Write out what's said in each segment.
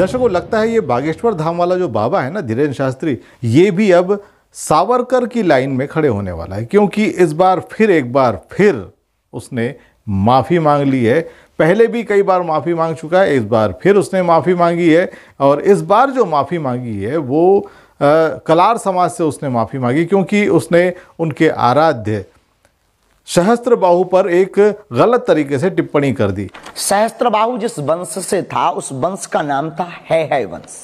दर्शकों लगता है ये बागेश्वर धाम वाला जो बाबा है ना धीरेन्द्र शास्त्री ये भी अब सावरकर की लाइन में खड़े होने वाला है क्योंकि इस बार फिर एक बार फिर उसने माफ़ी मांग ली है पहले भी कई बार माफ़ी मांग चुका है इस बार फिर उसने माफ़ी मांगी है और इस बार जो माफ़ी मांगी है वो आ, कलार समाज से उसने माफ़ी मांगी क्योंकि उसने उनके आराध्य सहस्त्र बाहु पर एक गलत तरीके से टिप्पणी कर दी सहस्त्र बाहु जिस वंश से था उस वंश का नाम था है है वंश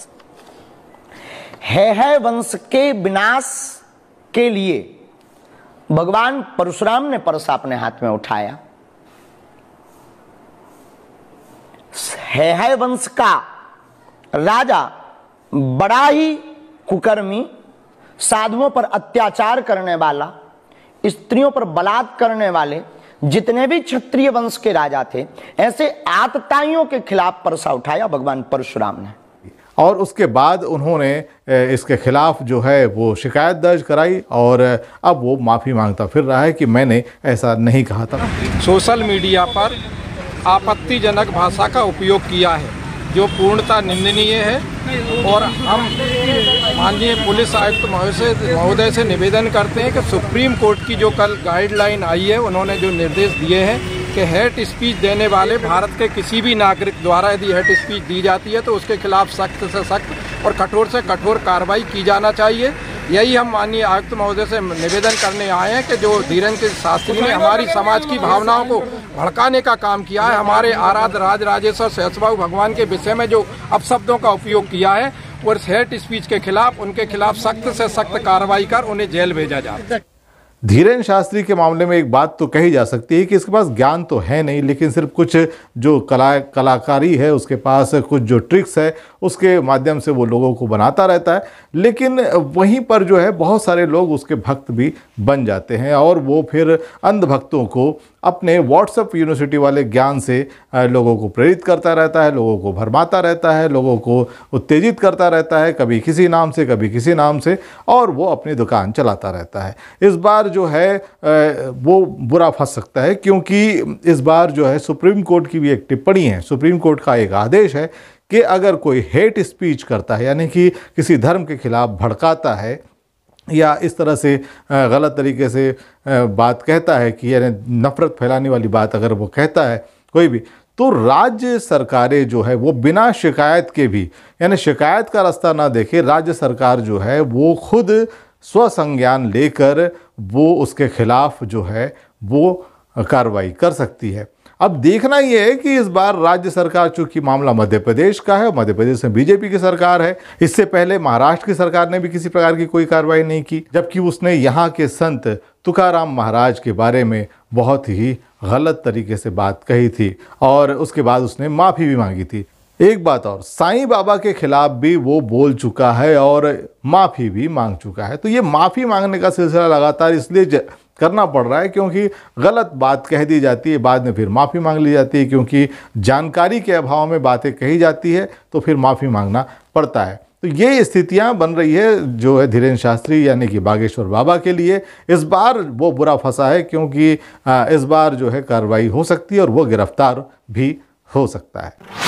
है है वंश के विनाश के लिए भगवान परशुराम ने परसा अपने हाथ में उठाया है है वंश का राजा बड़ा ही कुकर्मी साधुओं पर अत्याचार करने वाला स्त्रियों पर बलात् करने वाले जितने भी क्षत्रिय वंश के राजा थे ऐसे आतताइयों के खिलाफ परसा उठाया भगवान परशुराम ने और उसके बाद उन्होंने इसके खिलाफ जो है वो शिकायत दर्ज कराई और अब वो माफ़ी मांगता फिर रहा है कि मैंने ऐसा नहीं कहा था सोशल मीडिया पर आपत्तिजनक भाषा का उपयोग किया है जो पूर्णता निंदनीय है और हम माननीय पुलिस आयुक्त महोदय से निवेदन करते हैं कि सुप्रीम कोर्ट की जो कल गाइडलाइन आई है उन्होंने जो निर्देश दिए हैं कि हेट स्पीच देने वाले भारत के किसी भी नागरिक द्वारा यदि हेट स्पीच दी जाती है तो उसके खिलाफ सख्त से सख्त और कठोर से कठोर कार्रवाई की जाना चाहिए यही हम माननीय आयुक्त महोदय से निवेदन करने आए हैं कि जो धीरन के शास्त्री ने हमारी समाज की भावनाओं को भड़काने का काम किया है हमारे आराध राज राजेश्वर सहसभा भगवान के विषय में जो अपशब्दों का उपयोग किया है और हेट स्पीच के खिलाफ उनके खिलाफ सख्त से सख्त कार्रवाई कर उन्हें जेल भेजा जाए धीरेन्द्र शास्त्री के मामले में एक बात तो कही जा सकती है कि इसके पास ज्ञान तो है नहीं लेकिन सिर्फ कुछ जो कला कलाकारी है उसके पास कुछ जो ट्रिक्स है उसके माध्यम से वो लोगों को बनाता रहता है लेकिन वहीं पर जो है बहुत सारे लोग उसके भक्त भी बन जाते हैं और वो फिर अंधभक्तों को अपने व्हाट्सअप यूनिवर्सिटी वाले ज्ञान से लोगों को प्रेरित करता रहता है लोगों को भरमाता रहता है लोगों को उत्तेजित करता रहता है कभी किसी नाम से कभी किसी नाम से और वो अपनी दुकान चलाता रहता है इस बार जो है वो बुरा फंस सकता है क्योंकि इस बार जो है सुप्रीम कोर्ट की भी एक टिप्पणी है सुप्रीम कोर्ट का एक आदेश है कि अगर कोई हेट स्पीच करता है यानी कि किसी धर्म के खिलाफ भड़काता है या इस तरह से गलत तरीके से बात कहता है कि यानी नफ़रत फैलाने वाली बात अगर वो कहता है कोई भी तो राज्य सरकारें जो है वो बिना शिकायत के भी यानी शिकायत का रास्ता ना देखे राज्य सरकार जो है वो खुद स्वसंज्ञान लेकर वो उसके खिलाफ जो है वो कार्रवाई कर सकती है अब देखना यह है कि इस बार राज्य सरकार चूंकि मामला मध्य प्रदेश का है मध्य प्रदेश में बीजेपी की सरकार है इससे पहले महाराष्ट्र की सरकार ने भी किसी प्रकार की कोई कार्रवाई नहीं की जबकि उसने यहाँ के संत तुकाराम महाराज के बारे में बहुत ही गलत तरीके से बात कही थी और उसके बाद उसने माफ़ी भी मांगी थी एक बात और साईं बाबा के खिलाफ भी वो बोल चुका है और माफ़ी भी मांग चुका है तो ये माफ़ी मांगने का सिलसिला लगातार इसलिए करना पड़ रहा है क्योंकि गलत बात कह दी जाती है बाद में फिर माफ़ी मांग ली जाती है क्योंकि जानकारी के अभाव में बातें कही जाती है तो फिर माफ़ी मांगना पड़ता है तो ये स्थितियां बन रही है जो है धीरेन्द्र शास्त्री यानी कि बागेश्वर बाबा के लिए इस बार वो बुरा फंसा है क्योंकि इस बार जो है कार्रवाई हो सकती है और वो गिरफ्तार भी हो सकता है